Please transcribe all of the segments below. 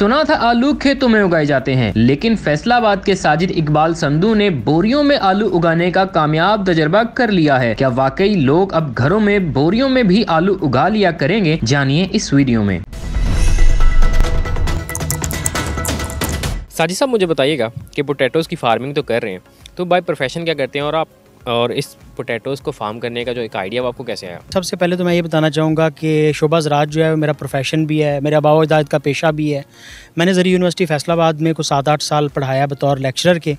सुना था आलू खेतों में उगाए जाते हैं लेकिन फैसलाबाद के साजिद इकबाल संधू ने बोरियों में आलू उगाने का कामयाब तजर्बा कर लिया है क्या वाकई लोग अब घरों में बोरियों में भी आलू उगा लिया करेंगे जानिए इस वीडियो में साजिद साहब मुझे बताइएगा कि पोटैटोज़ की फार्मिंग तो कर रहे हैं तो बाई प्रोफेशन क्या करते हैं और आप और इस पोटैटोज़ को फार्म करने का जो एक आइडिया आपको कैसे आया सबसे पहले तो मैं ये बताना चाहूँगा कि शोभा ज़रात जो है मेरा प्रोफेशन भी है मेरे आबाव अजदाद का पेशा भी है मैंने ज़रिए यूनिवर्सिटी फैसलाबाद में कुछ सात आठ साल पढ़ाया बतौर लेक्चरर के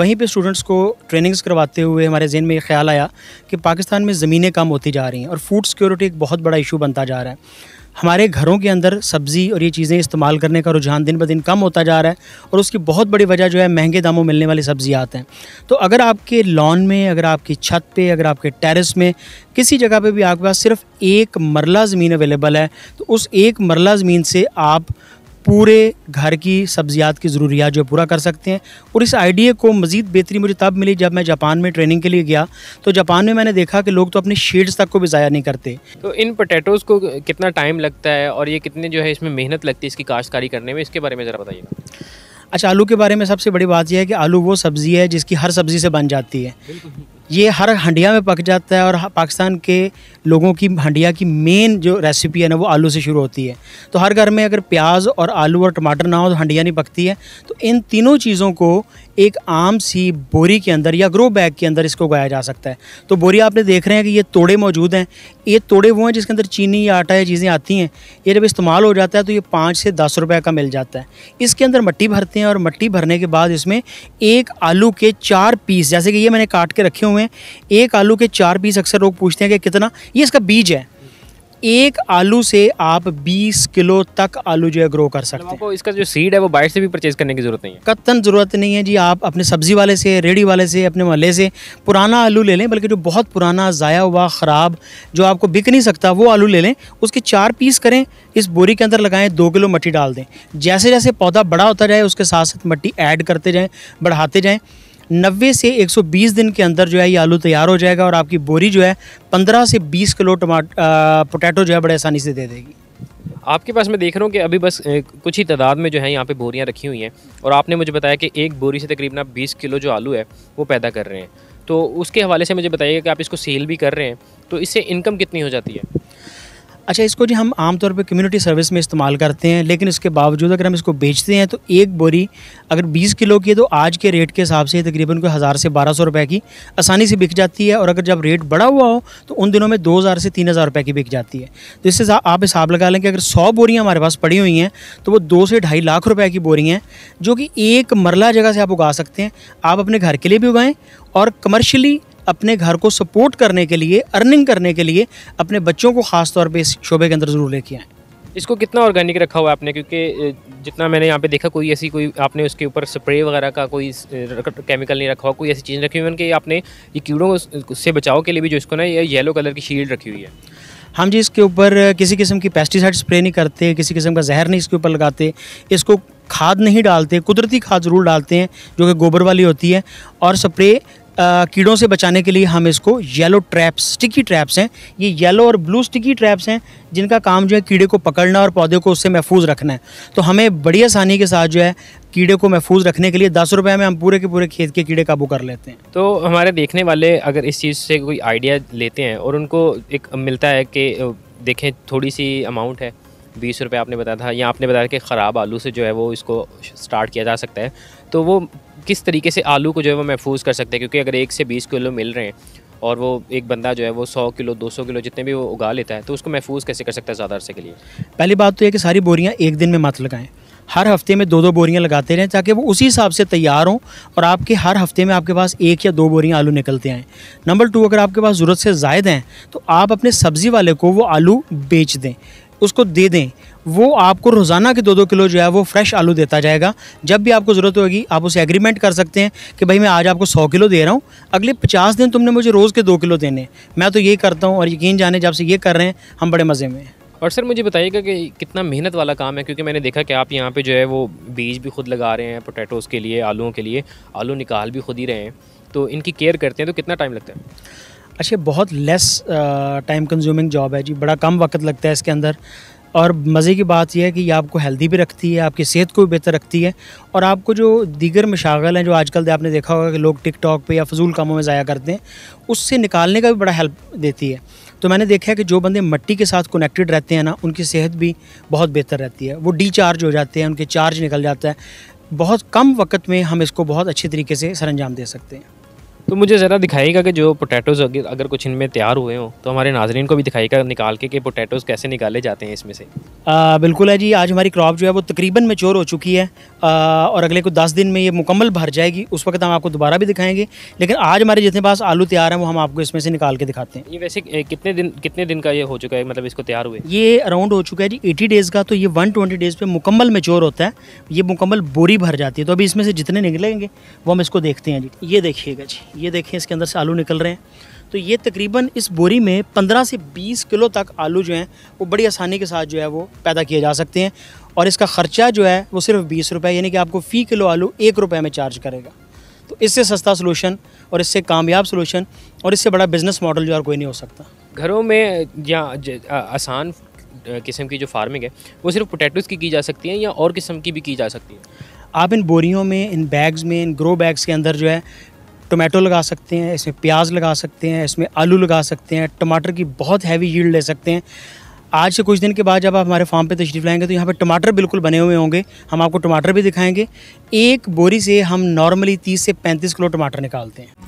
वहीं पर स्टूडेंट्स को ट्रेनिंग्स करवाते हुए हमारे जहन में ये ख्याल आया कि पाकिस्तान में ज़मीनें कम होती जा रही हैं और फूड सिक्योरिटी एक बहुत बड़ा इशू बनता जा रहा है हमारे घरों के अंदर सब्ज़ी और ये चीज़ें इस्तेमाल करने का रुझान दिन ब दिन कम होता जा रहा है और उसकी बहुत बड़ी वजह जो है महंगे दामों मिलने वाली आते हैं तो अगर आपके लॉन में अगर आपकी छत पे अगर आपके टेरेस में किसी जगह पे भी आपके पास सिर्फ एक मरला ज़मीन अवेलेबल है तो उस एक मरला ज़मीन से आप पूरे घर की सब्जियात की ज़रूरियात जो पूरा कर सकते हैं और इस आइडिया को मज़ीद बेहतरी मुझे तब मिली जब मैं जापान में ट्रेनिंग के लिए गया तो जापान में मैंने देखा कि लोग तो अपने शेड्स तक को भी ज़ाया नहीं करते तो इन पोटैटोज़ को कितना टाइम लगता है और ये कितने जो है इसमें मेहनत लगती है इसकी काश्तकारी करने में इसके बारे में ज़रा बताइए अच्छा आलू के बारे में सबसे बड़ी बात यह है कि आलू वो सब्ज़ी है जिसकी हर सब्ज़ी से बन जाती है ये हर हंडिया में पक जाता है और पाकिस्तान के लोगों की हंडिया की मेन जो रेसिपी है ना वो आलू से शुरू होती है तो हर घर में अगर प्याज और आलू और टमाटर ना हो तो हंडिया नहीं पकती है तो इन तीनों चीज़ों को एक आम सी बोरी के अंदर या ग्रो बैग के अंदर इसको उगाया जा सकता है तो बोरी आपने देख रहे हैं कि ये तोड़े मौजूद हैं ये तोड़े वो हैं जिसके अंदर चीनी या आटा या चीज़ें आती हैं ये जब इस्तेमाल हो जाता है तो ये पाँच से दस रुपये का मिल जाता है इसके अंदर मट्टी भरते हैं और मट्टी भरने के बाद इसमें एक आलू के चार पीस जैसे कि ये मैंने काट के रखे हुए हैं एक आलू के चार पीस अक्सर लोग पूछते हैं कि कितना ये इसका बीज है एक आलू से आप 20 किलो तक आलू जो है ग्रो कर मतलब सकते हैं आपको इसका जो सीड है वो बाइट से भी परचेज करने की ज़रूरत नहीं है कतन ज़रूरत नहीं है जी आप अपने सब्ज़ी वाले से रेडी वाले से अपने मोहल्ले से पुराना आलू ले लें बल्कि जो बहुत पुराना ज़ाया हुआ ख़राब जो आपको बिक नहीं सकता वो आलू ले लें उसके चार पीस करें इस बोरी के अंदर लगाएं दो किलो मट्टी डाल दें जैसे जैसे पौधा बड़ा होता जाए उसके साथ साथ मट्टी ऐड करते जाएँ बढ़ाते जाएँ 90 से 120 दिन के अंदर जो है ये आलू तैयार हो जाएगा और आपकी बोरी जो है 15 से 20 किलो टमाटर पोटैटो जो है बड़े आसानी से दे देगी आपके पास मैं देख रहा हूँ कि अभी बस कुछ ही तादाद में जो है यहाँ पे बोरियाँ रखी हुई हैं और आपने मुझे बताया कि एक बोरी से तकरीबन आप बीस किलो जो आलू है वो पैदा कर रहे हैं तो उसके हवाले से मुझे बताइए कि आप इसको सेल भी कर रहे हैं तो इससे इनकम कितनी हो जाती है अच्छा इसको जी हम आमतौर पर कम्युनिटी सर्विस में इस्तेमाल करते हैं लेकिन इसके बावजूद अगर हम इसको बेचते हैं तो एक बोरी अगर 20 किलो की है तो आज के रेट के हिसाब से तकरीबन कोई हज़ार से बारह सौ रुपये की आसानी से बिक जाती है और अगर जब रेट बढ़ा हुआ हो तो उन दिनों में दो हज़ार से तीन हज़ार रुपये की बिक जाती है तो इससे आप हिसाब लगा लें कि अगर सौ बोरियाँ हमारे पास पड़ी हुई हैं तो वो दो से ढाई लाख रुपये की बोरी हैं जो कि एक मरला जगह से आप उगा सकते हैं आप अपने घर के लिए भी उगाएँ और कमर्शली अपने घर को सपोर्ट करने के लिए अर्निंग करने के लिए अपने बच्चों को खास तौर पे इस शोबे के अंदर ज़रूर लेके आएँ इसको कितना ऑर्गेनिक रखा हुआ है आपने क्योंकि जितना मैंने यहाँ पे देखा कोई ऐसी कोई आपने उसके ऊपर स्प्रे वगैरह का कोई केमिकल नहीं रखा हुआ कोई ऐसी चीज़ रखी हुई है आपने ये कीड़ों से बचाव के लिए भी जो इसको ना ये येलो कलर की शील्ड रखी हुई है हम हाँ जी इसके ऊपर किसी किस्म की पेस्टिसाइड स्प्रे नहीं करते किसी किस्म का जहर नहीं इसके ऊपर लगाते इसको खाद नहीं डालते कुदरती खाद ज़रूर डालते हैं जो कि गोबर वाली होती है और स्प्रे कीड़ों से बचाने के लिए हम इसको येलो ट्रैप्स स्टिकी ट्रैप्स हैं ये येलो और ब्लू स्टिकी ट्रैप्स हैं जिनका काम जो है कीड़े को पकड़ना और पौधे को उससे महफूज रखना है तो हमें बड़ी आसानी के साथ जो है कीड़े को महफूज रखने के लिए दस रुपये में हम पूरे के पूरे खेत के कीड़े काबू कर लेते हैं तो हमारे देखने वाले अगर इस चीज़ से कोई आइडिया लेते हैं और उनको एक मिलता है कि देखें थोड़ी सी अमाउंट है बीस रुपये आपने बताया था या आपने बताया कि ख़राब आलू से जो है वो इसको स्टार्ट किया जा सकता है तो वो किस तरीके से आलू को जो है वो महफूज कर सकते हैं क्योंकि अगर एक से बीस किलो मिल रहे हैं और वो एक बंदा जो है वो सौ किलो दो सौ किलो जितने भी वो उगा लेता है तो उसको महफूज कैसे कर सकता है ज़्यादा अरसे के लिए पहली बात तो यह कि सारी बोरियाँ एक दिन में मत लगाएँ हर हफ्ते में दो दो बोरियां लगाते रहें ताकि वो उसी हिसाब से तैयार हों और आपके हर हफ्ते में आपके पास एक या दो बोरियां आलू निकलते आएँ नंबर टू अगर आपके पास ज़रूरत से ज़ायद हैं तो आप अपने सब्ज़ी वाले को वो आलू बेच दें उसको दे दें वो आपको रोज़ाना के दो दो किलो जो है वो फ्रेश आलू देता जाएगा जब भी आपको ज़रूरत होगी आप उसे एग्रीमेंट कर सकते हैं कि भाई मैं आज आपको सौ किलो दे रहा हूँ अगले पचास दिन तुमने मुझे रोज़ के दो किलो देने मैं तो ये करता हूँ और यकीन जाने जब से ये कर रहे हैं हम बड़े मज़े में और सर मुझे बताइएगा कि कितना मेहनत वाला काम है क्योंकि मैंने देखा कि आप यहाँ पर जो है वो बीज भी खुद लगा रहे हैं पोटैटोज़ के लिए आलुओं के लिए आलू निकाल भी खुद ही रहे हैं तो इनकी केयर करते हैं तो कितना टाइम लगता है अच्छा बहुत लेस टाइम कंज्यूमिंग जॉब है जी बड़ा कम वक्त लगता है इसके अंदर और मज़े की बात यह है कि ये आपको हेल्दी भी रखती है आपकी सेहत को भी बेहतर रखती है और आपको जो दीगर मशागल हैं जो आजकल दे आपने देखा होगा कि लोग टिकटॉक पे या फजूल कामों में ज़ाया करते हैं उससे निकालने का भी बड़ा हेल्प देती है तो मैंने देखा है कि जो बंदे मट्टी के साथ कनेक्टेड रहते हैं ना उनकी सेहत भी बहुत बेहतर रहती है वो डीचार्ज हो जाते हैं उनके चार्ज निकल जाता है बहुत कम वक्त में हम इसको बहुत अच्छे तरीके से सर दे सकते हैं तो मुझे ज़रा दिखाइएगा कि जो पोटैटोज़ अगर कुछ इनमें तैयार हुए हों तो हमारे नाजरन को भी दिखाइएगा निकाल के कि पोटैटोज़ कैसे निकाले जाते हैं इसमें से आ, बिल्कुल है जी आज हमारी क्रॉप जो है वो तकरीबन मेच्योर हो चुकी है आ, और अगले कुछ दस दिन में ये मुकम्मल भर जाएगी उस वक्त हम आपको दोबारा भी दिखाएंगे लेकिन आज हमारे जितने पास आलू तैयार हैं वो हम आपको इसमें से निकाल के दिखाते हैं ये वैसे कितने दिन कितने दिन का ये हो चुका है मतलब इसको तैयार हुए ये अराउंड हो चुका है जी एटी डेज़ का तो ये वन ट्वेंटी डेज़ पर मुकम्मल मेच्योर होता है ये मुकम्मल बोरी भर जाती है तो अभी इसमें से जितने निकलेंगे वो हम इसको देखते हैं जी ये देखिएगा जी ये देखें इसके अंदर से आलू निकल रहे हैं तो ये तकरीबन इस बोरी में 15 से 20 किलो तक आलू जो हैं वो बड़ी आसानी के साथ जो है वो पैदा किए जा सकते हैं और इसका ख़र्चा जो है वो सिर्फ बीस रुपये यानी कि आपको फ़ी किलो आलू एक रुपये में चार्ज करेगा तो इससे सस्ता सोलूशन और इससे कामयाब सोलूशन और इससे बड़ा बिज़नेस मॉडल जो है कोई नहीं हो सकता घरों में या आसान किस्म की जो फार्मिंग है वो सिर्फ पोटैटोज़ की की जा सकती है या और किस्म की भी की जा सकती है आप इन बोरियों में इन बैग्स में इन ग्रो बैग्स के अंदर जो है टोमेटो लगा सकते हैं इसमें प्याज लगा सकते हैं इसमें आलू लगा सकते हैं टमाटर की बहुत हैवी यील्ड ले सकते हैं आज से कुछ दिन के बाद जब आप हमारे फार्म पे तशरीफ़ लाएंगे तो यहाँ पे टमाटर बिल्कुल बने हुए होंगे हम आपको टमाटर भी दिखाएंगे एक बोरी से हम नॉर्मली 30 से 35 किलो टमाटर निकालते हैं